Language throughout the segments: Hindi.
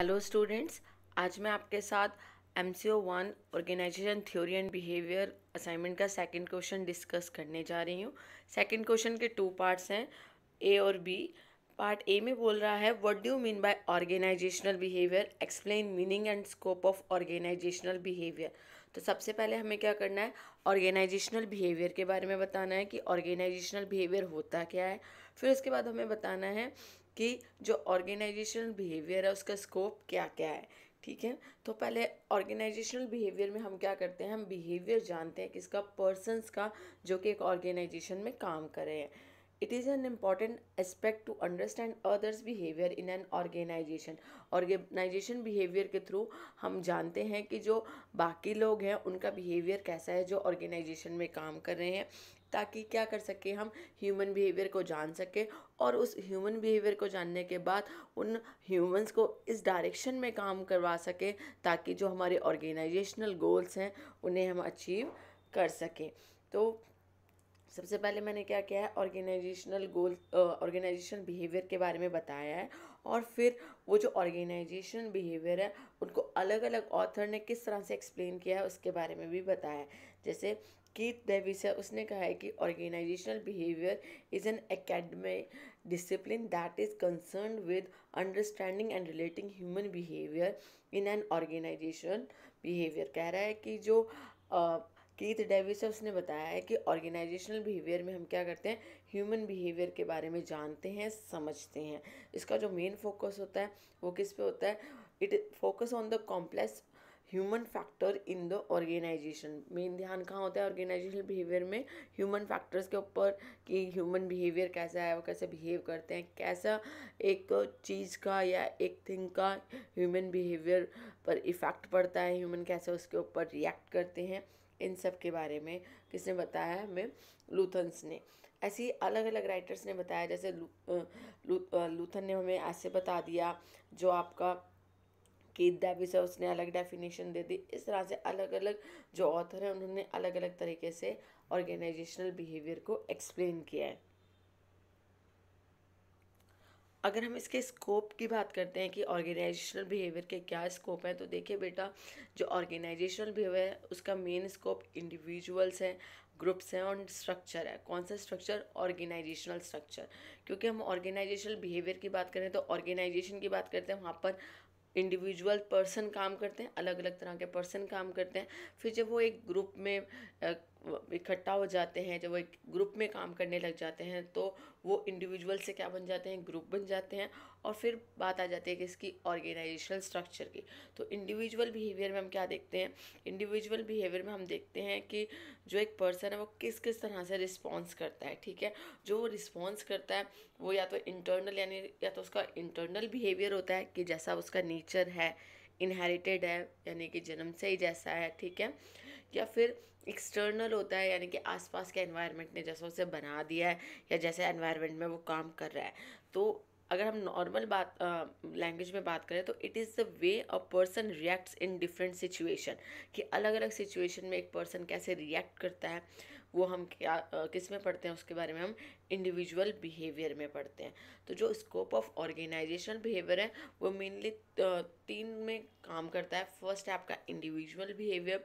हेलो स्टूडेंट्स आज मैं आपके साथ M C O one organisation theory and behaviour assignment का सेकंड क्वेश्चन डिस्कस करने जा रही हूँ सेकंड क्वेश्चन के टू पार्ट्स हैं ए और बी पार्ट ए में बोल रहा है what do mean by organisational behaviour explain meaning and scope of organisational behaviour तो सबसे पहले हमें क्या करना है ऑर्गेनाइजेशनल बिहेवियर के बारे में बताना है कि ऑर्गेनाइजेशनल बिहेवियर होता क्या है फिर उसके बाद हमें बताना है कि जो ऑर्गेनाइजेशनल बिहेवियर है उसका स्कोप क्या क्या है ठीक है तो पहले ऑर्गेनाइजेशनल बिहेवियर में हम क्या करते हैं हम बिहेवियर जानते हैं किसका पर्सनस का जो कि एक ऑर्गेनाइजेशन में काम कर रहे हैं it is an important aspect to understand others behaviour in an organisation organisation behaviour के थ्रू हम जानते हैं कि जो बाकी लोग हैं उनका बिहेवियर कैसा है जो ऑर्गेनाइजेशन में काम कर रहे हैं ताकि क्या कर सके हम ह्यूमन बिहेवियर को जान सके और उस ह्यूमन बिहेवियर को जानने के बाद उन ह्यूमंस को इस डायरेक्शन में काम करवा सकें ताकि जो हमारे ऑर्गेनाइजेशनल गोल्स हैं उन्हें हम अचीव कर सकें तो सबसे पहले मैंने क्या किया है ऑर्गेनाइजेशनल गोल ऑर्गेनाइजेशन बिहेवियर के बारे में बताया है और फिर वो जो ऑर्गेनाइजेशन बिहेवियर है उनको अलग अलग ऑथर ने किस तरह से एक्सप्लेन किया है उसके बारे में भी बताया है जैसे कीथ डेविस है उसने कहा है कि organisational behaviour is an academic discipline that is concern with understanding and relating human behaviour in an organisation behaviour कह रहा है कि जो uh, कीथ डेविसव्स उसने बताया है कि ऑर्गेनाइजेशनल बिहेवियर में हम क्या करते हैं ह्यूमन बिहेवियर के बारे में जानते हैं समझते हैं इसका जो मेन फोकस होता है वो किस पे होता है it focus on the complex human factor in the organisation main ध्यान कहाँ होता है ऑर्गेनाइजेशनल बिहेवियर में ह्यूमन फैक्टर्स के ऊपर कि ह्यूमन बिहेवियर कैसा है वो कैसे बिहेव करते हैं कैसा एक चीज़ का या एक थिंग का ह्यूमन बिहेवियर पर इफ़ेक्ट पड़ता है ह्यूमन कैसे उसके ऊपर रिएक्ट करते हैं इन सब के बारे में किसने बताया है हमें लूथन्स ने ऐसी अलग अलग राइटर्स ने बताया जैसे लूथन ने हमें ऐसे बता दिया जो आपका केत डेविस है उसने अलग डेफिनेशन दे दी इस तरह से अलग अलग जो ऑथर हैं उन्होंने अलग अलग तरीके से ऑर्गेनाइजेशनल बिहेवियर को एक्सप्लेन किया है अगर हम इसके स्कोप की बात करते हैं कि ऑर्गेनाइजेशनल बिहेवियर के क्या स्कोप हैं तो देखिए बेटा जो ऑर्गेनाइजेशनल बिहेवियर है उसका मेन स्कोप इंडिविजुअल्स हैं ग्रुप्स हैं और स्ट्रक्चर है कौन सा स्ट्रक्चर ऑर्गेनाइजेशनल स्ट्रक्चर क्योंकि हम ऑर्गेनाइजेशनल बिहेवियर की बात करें तो ऑर्गेनाइजेशन की बात करते हैं वहाँ पर इंडिविजुअल पर्सन काम करते हैं अलग अलग तरह के पर्सन काम करते हैं फिर जब वो एक ग्रुप में इकट्ठा हो जाते हैं जब वो एक ग्रुप में काम करने लग जाते हैं तो वो इंडिविजुअल से क्या बन जाते हैं ग्रुप बन जाते हैं और फिर बात आ जाती है कि इसकी ऑर्गेनाइजेशनल स्ट्रक्चर की तो इंडिविजुअल बिहेवियर में हम क्या देखते हैं इंडिविजुअल बिहेवियर में हम देखते हैं कि जो एक पर्सन है वो किस किस तरह से रिस्पॉन्स करता है ठीक है जो वो रिस्पॉन्स करता है वो या तो इंटरनल यानी या तो उसका इंटरनल बिहेवियर होता है कि जैसा उसका नेचर है इनहेरिटेड है यानी कि जन्म से ही जैसा है ठीक है या फिर एक्सटर्नल होता है यानी कि आसपास के एनवायरनमेंट ने जैसा उसे बना दिया है या जैसे एनवायरनमेंट में वो काम कर रहा है तो अगर हम नॉर्मल बात लैंग्वेज में बात करें तो it is the way a person reacts in different situation कि अलग अलग सिचुएशन में एक पर्सन कैसे रिएक्ट करता है वो हम क्या किस में पढ़ते हैं उसके बारे में हम इंडिविजुअल बिहेवियर में पढ़ते हैं तो जो स्कोप ऑफ ऑर्गेनाइजेशनल बिहेवियर है वो मेनली तीन में काम करता है फर्स्ट है आपका इंडिविजुअल बिहेवियर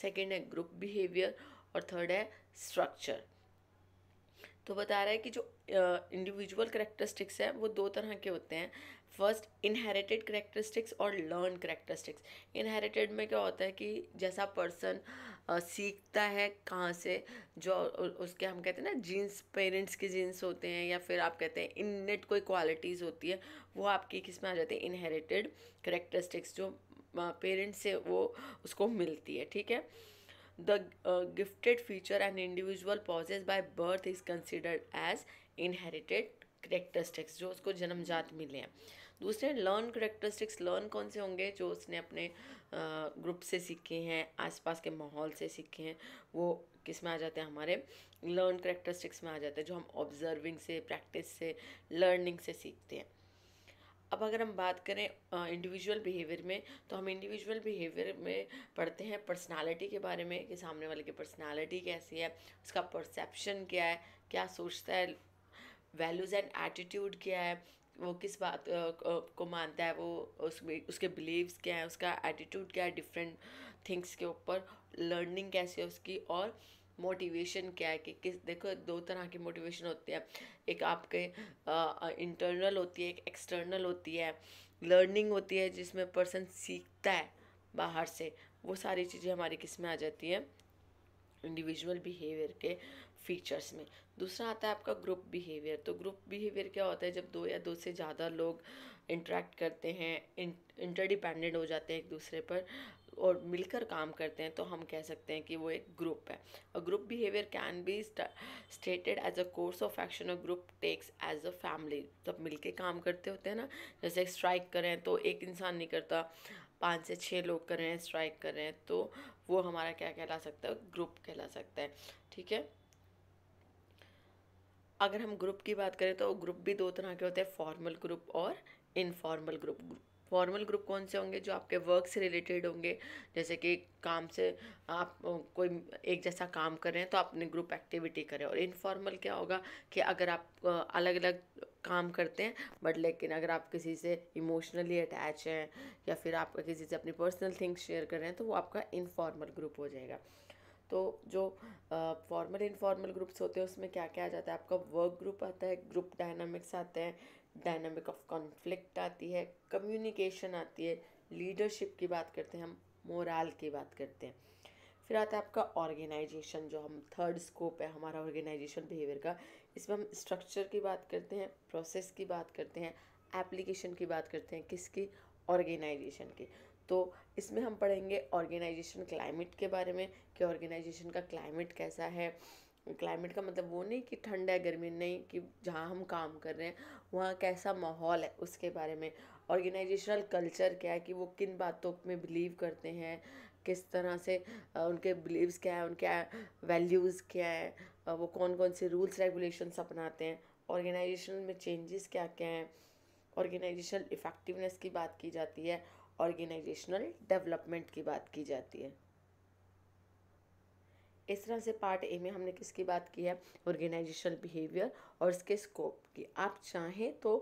सेकेंड है ग्रुप बिहेवियर और थर्ड है स्ट्रक्चर तो बता रहा है कि जो इंडिविजुअल करेक्टरिस्टिक्स हैं वो दो तरह के होते हैं फर्स्ट इनहेरिटेड करेक्टरिस्टिक्स और लर्न करेक्टरिस्टिक्स इनहेरिटेड में क्या होता है कि जैसा पर्सन सीखता है कहाँ से जो उसके हम कहते हैं ना जीन्स पेरेंट्स के जीन्स होते हैं या फिर आप कहते हैं इन कोई क्वालिटीज़ होती है वो आपकी किस में आ जाती है इनहेरिटेड करेक्टरिस्टिक्स जो पेरेंट्स से वो उसको मिलती है ठीक है the gifted feature and individual possess by birth is considered as inherited characteristics जो उसको जन्मजात मिले हैं दूसरे लर्न करेक्टरिस्टिक्स लर्न कौन से होंगे जो उसने अपने ग्रुप से सीखे हैं आसपास के माहौल से सीखे हैं वो किस में आ जाते हैं हमारे लर्न करेक्टरिस्टिक्स में आ जाते हैं जो हम ऑब्जर्विंग से प्रैक्टिस से लर्निंग से सीखते हैं अब अगर हम बात करें इंडिविजुअल बिहेवियर में तो हम इंडिविजुअल बिहेवियर में पढ़ते हैं पर्सनालिटी के बारे में कि सामने वाले की पर्सनालिटी कैसी है उसका परसेप्शन क्या है क्या सोचता है वैल्यूज़ एंड एटीट्यूड क्या है वो किस बात को मानता है वो उसमें उसके बिलीव्स क्या है उसका एटीट्यूड क्या है डिफरेंट थिंग्स के ऊपर लर्निंग कैसी है उसकी और मोटिवेशन क्या है कि किस देखो दो तरह की मोटिवेशन होती है एक आपके इंटरनल होती है एक एक्सटर्नल होती है लर्निंग होती है जिसमें पर्सन सीखता है बाहर से वो सारी चीज़ें हमारी किस में आ जाती हैं इंडिविजुअल बिहेवियर के फीचर्स में दूसरा आता है आपका ग्रुप बिहेवियर तो ग्रुप बिहेवियर क्या होता है जब दो या दो से ज़्यादा लोग इंटरेक्ट करते हैं इंटरडिपेंडेंट हो जाते हैं एक दूसरे पर और मिलकर काम करते हैं तो हम कह सकते हैं कि वो एक ग्रुप है a group behaviour can be stated as a course of action a group takes as a family सब मिलके काम करते होते हैं ना जैसे स्ट्राइक करें तो एक इंसान नहीं करता पाँच से छः लोग कर रहे हैं स्ट्राइक कर रहे हैं तो वो हमारा क्या कहला सकता है ग्रुप कहला सकता है ठीक है अगर हम ग्रुप की बात करें तो ग्रुप भी दो तरह के होते हैं फॉर्मल ग्रुप और इनफॉर्मल ग्रुप फॉर्मल ग्रुप कौन से होंगे जो आपके वर्क से रिलेटेड होंगे जैसे कि काम से आप कोई एक जैसा काम कर रहे हैं तो अपने ग्रुप एक्टिविटी करें और इनफॉर्मल क्या होगा कि अगर आप अलग अलग काम करते हैं बट लेकिन अगर आप किसी से इमोशनली अटैच हैं या फिर आप किसी से अपनी पर्सनल थिंग्स शेयर कर रहे हैं तो वो आपका इनफॉर्मल ग्रुप हो जाएगा तो जो फॉर्मल इनफॉर्मल ग्रुप्स होते हैं उसमें क्या क्या आ जाता है आपका वर्क ग्रुप आता है ग्रुप डायनामिक्स आते हैं डायनामिक ऑफ कॉन्फ्लिक्ट आती है कम्युनिकेशन आती है लीडरशिप की बात करते हैं हम मोराल की बात करते हैं फिर आता है आपका ऑर्गेनाइजेशन जो हम थर्ड स्कोप है हमारा ऑर्गेनाइजेशन बिहेवियर का इसमें हम स्ट्रक्चर की बात करते हैं प्रोसेस की बात करते हैं एप्लीकेशन की बात करते हैं किसकी ऑर्गेनाइजेशन की तो इसमें हम पढ़ेंगे ऑर्गेनाइजेशन क्लाइमेट के बारे में कि ऑर्गेनाइजेशन का क्लाइमेट कैसा है क्लाइमेट का मतलब वो नहीं कि ठंड है गर्मी नहीं कि जहाँ हम काम कर रहे हैं वहाँ कैसा माहौल है उसके बारे में ऑर्गेनाइजेशनल कल्चर क्या है कि वो किन बातों में बिलीव करते हैं किस तरह से उनके बिलीव्स क्या है उनके वैल्यूज़ क्या है वो कौन कौन से रूल्स रेगुलेशंस अपनाते हैं ऑर्गेनाइजेशन में चेंजेस क्या क्या हैं ऑर्गेनाइजेशनल इफ़ेक्टिवनेस की बात की जाती है ऑर्गेनाइजेशनल डेवलपमेंट की बात की जाती है इस तरह से पार्ट ए में हमने किसकी बात की है ऑर्गेनाइजेशनल बिहेवियर और इसके स्कोप की आप चाहें तो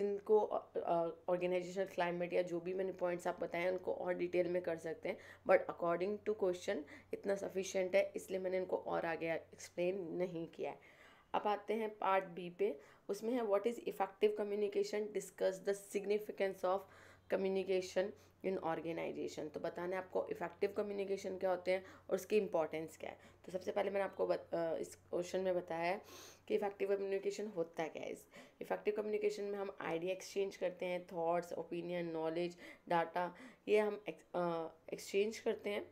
इनको ऑर्गेनाइजेशनल क्लाइमेट या जो भी मैंने पॉइंट्स आप बताएं उनको और डिटेल में कर सकते हैं बट अकॉर्डिंग टू क्वेश्चन इतना सफिशेंट है इसलिए मैंने इनको और आगे एक्सप्लेन नहीं किया है अब आते हैं पार्ट बी पे उसमें है what is effective communication discuss the significance of communication in organisation तो बताना आपको इफेक्टिव कम्युनिकेशन क्या होते हैं और उसकी इंपॉर्टेंस क्या है तो सबसे पहले मैंने आपको बत, इस क्वेश्चन में बताया है कि इफेक्टिव कम्युनिकेशन होता क्या है इस इफेक्टिव कम्युनिकेशन में हम आइडिया एक्सचेंज करते हैं थॉट्स ओपिनियन नॉलेज डाटा ये हम एक्सचेंज करते हैं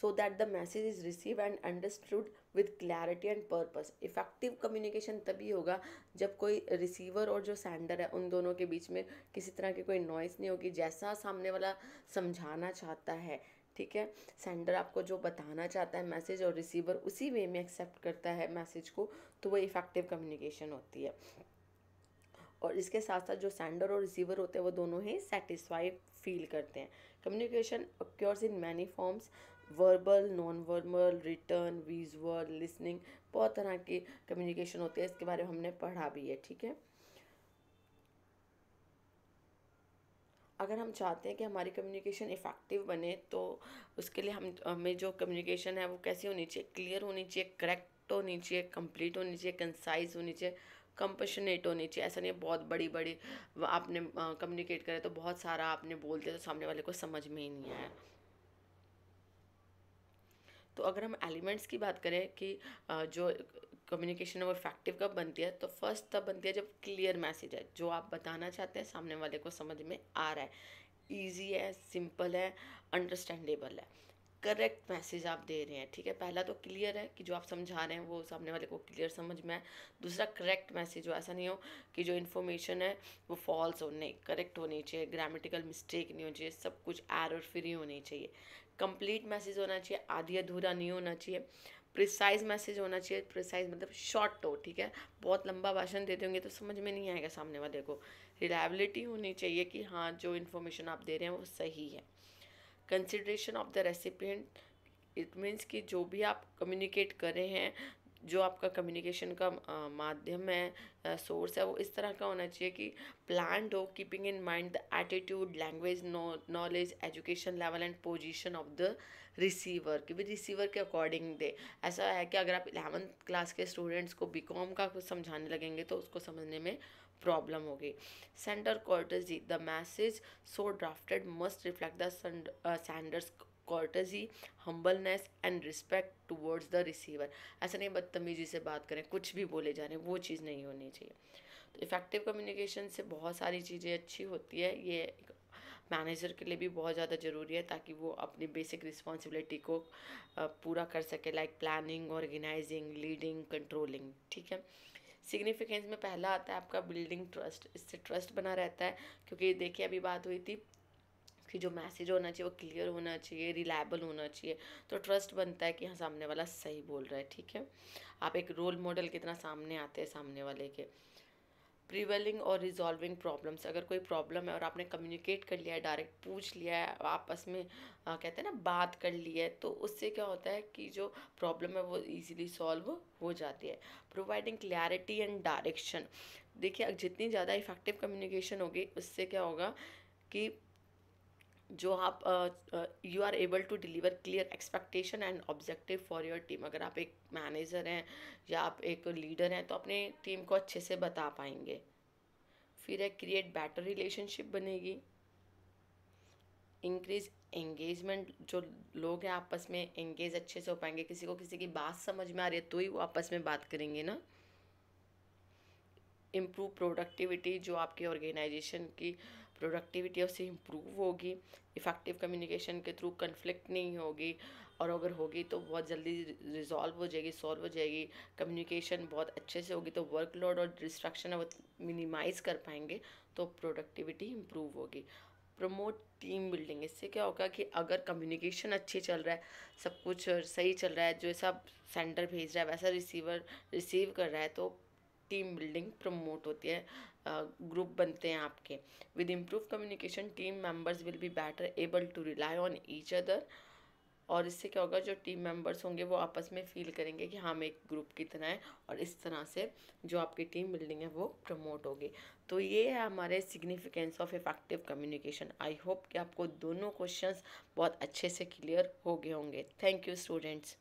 so that the message is receive and understood with clarity and purpose effective communication तभी होगा जब कोई रिसीवर और जो सेंडर है उन दोनों के बीच में किसी तरह की कोई नॉइस नहीं होगी जैसा सामने वाला समझाना चाहता है ठीक है सेंडर आपको जो बताना चाहता है मैसेज और रिसीवर उसी वे में एक्सेप्ट करता है मैसेज को तो वो इफ़ेक्टिव कम्युनिकेशन होती है और इसके साथ साथ जो सेंडर और रिसीवर होते हैं वो दोनों ही सेटिस्फाइड फील करते हैं communication occurs in many forms verbal non verbal written visual listening बहुत तरह की कम्युनिकेशन होती है इसके बारे में हमने पढ़ा भी है ठीक है अगर हम चाहते हैं कि हमारी कम्युनिकेशन इफ़ेक्टिव बने तो उसके लिए हम हमें जो कम्युनिकेशन है वो कैसी होनी चाहिए क्लियर होनी चाहिए करेक्ट होनी चाहिए कंप्लीट होनी चाहिए कंसाइज होनी चाहिए कंपशनेट होनी चाहिए ऐसा नहीं बहुत बड़ी बड़ी आपने कम्युनिकेट करें तो बहुत सारा आपने बोल दिया तो सामने वाले को समझ में ही नहीं आया तो अगर हम एलिमेंट्स की बात करें कि जो कम्युनिकेशन वो इफेक्टिव कब बनती है तो फर्स्ट तब बनती है जब क्लियर मैसेज है जो आप बताना चाहते हैं सामने वाले को समझ में आ रहा है ईजी है सिंपल है अंडरस्टैंडेबल है करेक्ट मैसेज आप दे रहे हैं ठीक है पहला तो क्लियर है कि जो आप समझा रहे हैं वो सामने वाले को क्लियर समझ में आए दूसरा करेक्ट मैसेज हो ऐसा नहीं हो कि जो इन्फॉर्मेशन है वो फॉल्स हो नहीं करेक्ट होनी चाहिए ग्रामेटिकल मिस्टेक नहीं होनी चाहिए सब कुछ एरर फ्री होनी चाहिए कंप्लीट मैसेज होना चाहिए आधी अधूरा नहीं होना चाहिए प्रिसाइज मैसेज होना चाहिए प्रिसाइज मतलब शॉर्ट हो ठीक है बहुत लंबा भाषण दे देंगे तो समझ में नहीं आएगा सामने वाले को रिलायबिलिटी होनी चाहिए कि हाँ जो इन्फॉर्मेशन आप दे रहे हैं वो सही है consideration of the recipient it means कि जो भी आप कम्युनिकेट कर रहे हैं जो आपका कम्युनिकेशन का माध्यम है सोर्स है वो इस तरह का होना चाहिए कि प्लान हो keeping in mind the attitude language knowledge education level and position of the receiver कि भी रिसीवर के अकॉर्डिंग दे ऐसा है कि अगर आप इलेवंथ क्लास के स्टूडेंट्स को बीकॉम का कुछ समझाने लगेंगे तो उसको समझने में प्रॉब्लम होगी गई courtesy the the message so must must reflect Sand, uh, humbleness and respect towards the receiver ऐसा नहीं बदतमीजी से बात करें कुछ भी बोले जा रहे हैं वो चीज़ नहीं होनी चाहिए तो इफ़ेक्टिव कम्युनिकेशन से बहुत सारी चीज़ें अच्छी होती है ये मैनेजर के लिए भी बहुत ज़्यादा ज़रूरी है ताकि वो अपनी बेसिक रिस्पॉन्सिबिलिटी को uh, पूरा कर सके like planning organising leading controlling ठीक है सिग्निफिकेंस में पहला आता है आपका बिल्डिंग ट्रस्ट इससे ट्रस्ट बना रहता है क्योंकि देखिए अभी बात हुई थी कि जो मैसेज होना चाहिए वो क्लियर होना चाहिए रिलायबल होना चाहिए तो ट्रस्ट बनता है कि हाँ सामने वाला सही बोल रहा है ठीक है आप एक रोल मॉडल कितना सामने आते हैं सामने वाले के प्रिवेलिंग और रिजॉल्विंग प्रॉब्लम्स अगर कोई प्रॉब्लम है और आपने कम्युनिकेट कर लिया है डायरेक्ट पूछ लिया है आपस में आ, कहते हैं ना बात कर ली है तो उससे क्या होता है कि जो प्रॉब्लम है वो ईजिली सॉल्व हो जाती है प्रोवाइडिंग क्लैरिटी एंड डायरेक्शन देखिए जितनी ज़्यादा इफेक्टिव कम्युनिकेशन होगी उससे क्या होगा कि जो आप you are able to deliver clear expectation and objective for your team अगर आप एक मैनेजर हैं या आप एक लीडर हैं तो अपने टीम को अच्छे से बता पाएंगे फिर है क्रिएट बेटर रिलेशनशिप बनेगी इंक्रीज एंगेजमेंट जो लोग हैं आपस में एंगेज अच्छे से हो पाएंगे किसी को किसी की बात समझ में आ रही है तो ही वो आपस में बात करेंगे ना इम्प्रूव प्रोडक्टिविटी जो आपके ऑर्गेनाइजेशन की uh, प्रोडक्टिविटी उससे इम्प्रूव होगी इफ़ेक्टिव कम्युनिकेशन के थ्रू कन्फ्लिक्ट नहीं होगी और अगर होगी तो बहुत जल्दी रिजॉल्व हो जाएगी सॉल्व हो जाएगी कम्युनिकेशन बहुत अच्छे से होगी तो वर्कलोड और डिस्ट्रक्शन बहुत मिनिमाइज़ कर पाएंगे तो प्रोडक्टिविटी इम्प्रूव होगी प्रमोट टीम बिल्डिंग इससे क्या होगा कि अगर कम्युनिकेशन अच्छी चल रहा है सब कुछ सही चल रहा है जो ऐसा सेंटर भेज रहा है वैसा रिसीवर रिसीव कर रहा है तो टीम बिल्डिंग प्रमोट होती है ग्रुप बनते हैं आपके with improve communication team members will be better able to rely on each other और इससे क्या होगा जो टीम मेंबर्स होंगे वो आपस में फील करेंगे कि हाँ, हम एक ग्रुप की तरह हैं और इस तरह से जो आपकी टीम बिल्डिंग है वो प्रमोट होगी तो ये है हमारे significance of effective communication I hope कि आपको दोनों क्वेश्चंस बहुत अच्छे से क्लियर हो गए होंगे थैंक यू स्टूडेंट्स